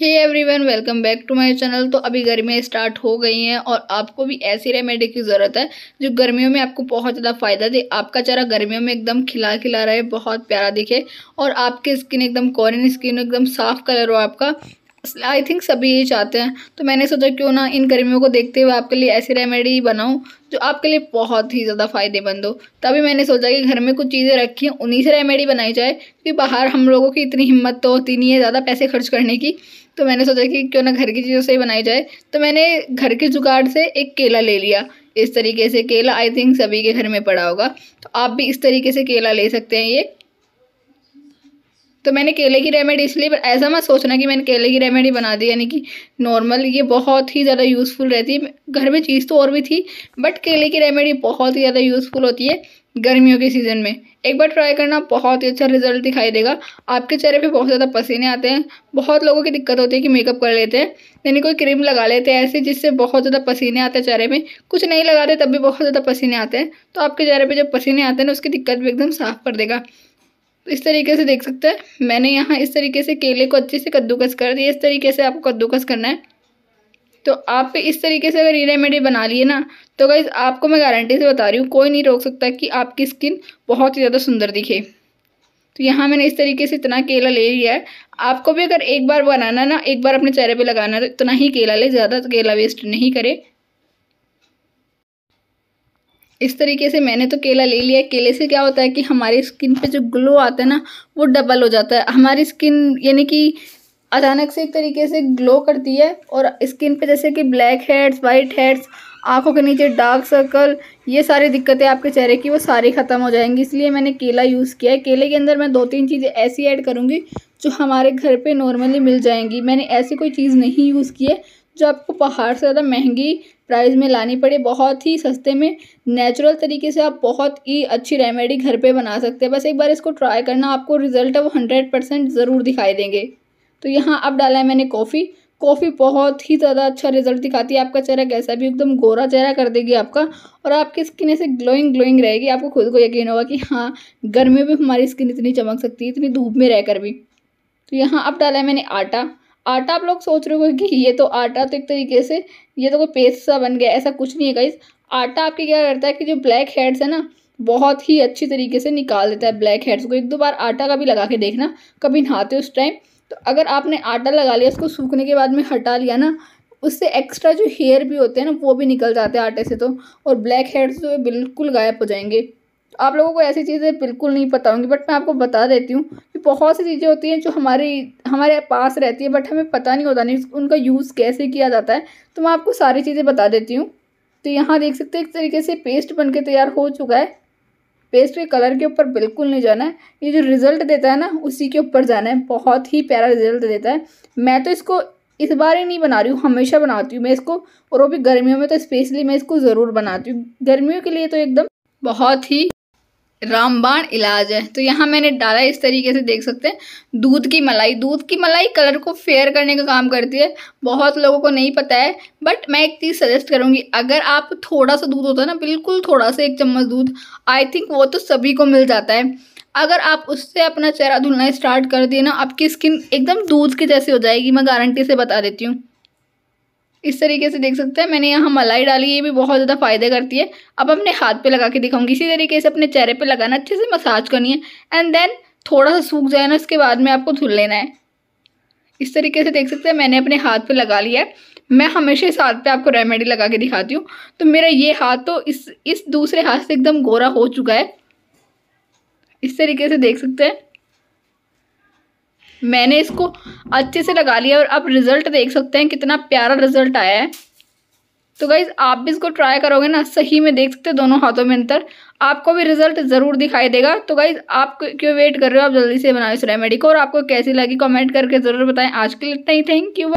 hey everyone welcome back to my channel तो अभी गर्मियाँ स्टार्ट हो गई हैं और आपको भी ऐसी रेमेडी की ज़रूरत है जो गर्मियों में आपको बहुत ज़्यादा फ़ायदा दे आपका चेहरा गर्मियों में एकदम खिला खिला रहे बहुत प्यारा दिखे और आपकी स्किन एकदम कॉरिन स्किन एकदम साफ़ कलर हो आपका आई थिंक सभी यही चाहते हैं तो मैंने सोचा क्यों ना इन गर्मियों को देखते हुए आपके लिए ऐसी रेमेडी बनाऊं जो आपके लिए बहुत ही ज़्यादा फ़ायदेमंद हो तभी मैंने सोचा कि घर में कुछ चीज़ें रखी हैं उन्हीं से रेमेडी बनाई जाए क्योंकि बाहर हम लोगों की इतनी हिम्मत तो होती नहीं है ज़्यादा पैसे खर्च करने की तो मैंने सोचा कि क्यों ना घर की चीज़ों से ही बनाई जाए तो मैंने घर के जुगाड़ से एक केला ले लिया इस तरीके से केला आई थिंक सभी के घर में पड़ा होगा तो आप भी इस तरीके से केला ले सकते हैं ये तो मैंने केले की रेमेडी इसलिए ऐसा मत सोचना कि मैंने केले की रेमेडी बना दी यानी कि नॉर्मल ये बहुत ही ज़्यादा यूज़फुल रहती है घर में चीज़ तो और भी थी बट केले की रेमेडी बहुत ही ज़्यादा यूज़फुल होती है गर्मियों के सीज़न में एक बार ट्राई करना बहुत ही अच्छा रिजल्ट दिखाई देगा आपके चेहरे पे बहुत ज़्यादा पसीने आते हैं बहुत लोगों की दिक्कत होती है कि मेकअप कर लेते हैं यानी कोई क्रीम लगा लेते हैं ऐसे जिससे बहुत ज़्यादा पसीने आते हैं चेहरे में कुछ नहीं लगाते तब भी बहुत ज़्यादा पसीने आते हैं तो आपके चेहरे पर जब पसीने आते हैं ना उसकी दिक्कत भी एकदम साफ कर देगा तो इस तरीके से देख सकते हैं मैंने यहाँ इस तरीके से केले को अच्छे से कद्दूकस कर दिया इस तरीके से आपको कद्दूकस करना है तो आप इस तरीके से अगर ये रेमेडी बना लिए ना तो गाइज आपको मैं गारंटी से बता रही हूँ कोई नहीं रोक सकता कि आपकी स्किन बहुत ही ज़्यादा सुंदर दिखे तो यहाँ मैंने इस तरीके से इतना केला ले लिया है आपको भी अगर एक बार बनाना ना एक बार अपने चेहरे पे लगाना है तो इतना ही केला ले ज़्यादा केला वेस्ट नहीं करे इस तरीके से मैंने तो केला ले लिया केले से क्या होता है कि हमारी स्किन पे जो ग्लो आता है ना वो डबल हो जाता है हमारी स्किन यानी कि अचानक से एक तरीके से ग्लो करती है और स्किन पे जैसे कि ब्लैक हेड्स वाइट हेड्स आंखों के नीचे डार्क सर्कल ये सारी दिक्कतें आपके चेहरे की वो सारी ख़त्म हो जाएंगी इसलिए मैंने केला यूज़ किया है केले के अंदर मैं दो तीन चीज़ें ऐसी ऐड करूँगी जो हमारे घर पर नॉर्मली मिल जाएंगी मैंने ऐसी कोई चीज़ नहीं यूज़ की है जो आपको पहाड़ से ज़्यादा महंगी प्राइस में लानी पड़े बहुत ही सस्ते में नेचुरल तरीके से आप बहुत ही अच्छी रेमेडी घर पे बना सकते हैं बस एक बार इसको ट्राई करना आपको रिजल्ट है वो हंड्रेड परसेंट ज़रूर दिखाई देंगे तो यहाँ अब डाला है मैंने कॉफ़ी कॉफ़ी बहुत ही ज़्यादा अच्छा रिजल्ट दिखाती है आपका चेहरा कैसा भी एकदम गोरा चेहरा कर देगी आपका और आपकी स्किन ऐसे ग्लोइंग ग्लोइंग रहेगी आपको खुद को यकीन होगा कि हाँ गर्मी में भी हमारी स्किन इतनी चमक सकती है इतनी धूप में रहकर भी तो यहाँ अब डाला है मैंने आटा आटा आप लोग सोच रहे हो कि ये तो आटा तो एक तरीके से ये तो कोई पेस्ट सा बन गया ऐसा कुछ नहीं है गाइज आटा आपके क्या करता है कि जो ब्लैक हेड्स है ना बहुत ही अच्छी तरीके से निकाल देता है ब्लैक हेड्स को एक दो बार आटा का भी लगा के देखना कभी नहाते उस टाइम तो अगर आपने आटा लगा लिया उसको सूखने के बाद में हटा लिया ना उससे एक्स्ट्रा जो हेयर भी होते हैं ना वो भी निकल जाते हैं आटे से तो और ब्लैक हेड्स तो बिल्कुल गायब हो जाएंगे आप लोगों को ऐसी चीज़ें बिल्कुल नहीं पता होंगी बट मैं आपको बता देती हूँ कि बहुत सी चीज़ें होती हैं जो हमारी हमारे पास रहती है बट हमें पता नहीं होता नहीं उनका यूज़ कैसे किया जाता है तो मैं आपको सारी चीज़ें बता देती हूँ तो यहाँ देख सकते हैं एक तरीके से पेस्ट बन के तैयार हो चुका है पेस्ट के कलर के ऊपर बिल्कुल नहीं जाना है ये जो रिज़ल्ट देता है ना उसी के ऊपर जाना है बहुत ही प्यारा रिज़ल्ट देता है मैं तो इसको इस बार ही नहीं बना रही हूँ हमेशा बनाती हूँ मैं इसको और वो भी गर्मियों में तो स्पेशली मैं इसको ज़रूर बनाती हूँ गर्मियों के लिए तो एकदम बहुत ही रामबाण इलाज है तो यहाँ मैंने डाला इस तरीके से देख सकते हैं दूध की मलाई दूध की मलाई कलर को फेयर करने का काम करती है बहुत लोगों को नहीं पता है बट मैं एक चीज़ सजेस्ट करूँगी अगर आप थोड़ा सा दूध होता है ना बिल्कुल थोड़ा सा एक चम्मच दूध आई थिंक वो तो सभी को मिल जाता है अगर आप उससे अपना चेहरा धुलना स्टार्ट कर दिए ना आपकी स्किन एकदम दूध की जैसी हो जाएगी मैं गारंटी से बता देती हूँ इस तरीके से देख सकते हैं मैंने यहाँ मलाई डाली ये भी बहुत ज़्यादा फायदे करती है अब अपने हाथ पे लगा के दिखाऊंगी इसी तरीके से अपने चेहरे पे लगाना अच्छे से मसाज करनी है एंड देन थोड़ा सा सूख जाए ना उसके बाद में आपको धुल लेना है इस तरीके से देख सकते हैं मैंने अपने हाथ पे लगा लिया है मैं हमेशा इस हाथ पर आपको रेमेडी लगा के दिखाती हूँ तो मेरा ये हाथ तो इस इस दूसरे हाथ से एकदम गोरा हो चुका है इस तरीके से देख सकते हैं मैंने इसको अच्छे से लगा लिया और अब रिज़ल्ट देख सकते हैं कितना प्यारा रिज़ल्ट आया है तो गाइज़ आप भी इसको ट्राई करोगे ना सही में देख सकते हो दोनों हाथों में अंतर आपको भी रिजल्ट ज़रूर दिखाई देगा तो गाइज़ आप क्यों वेट कर रहे हो आप जल्दी से बनाओ इस रेमेडी को और आपको कैसी लगी कमेंट करके ज़रूर बताएं आज के लिए इतना ही थैंक यू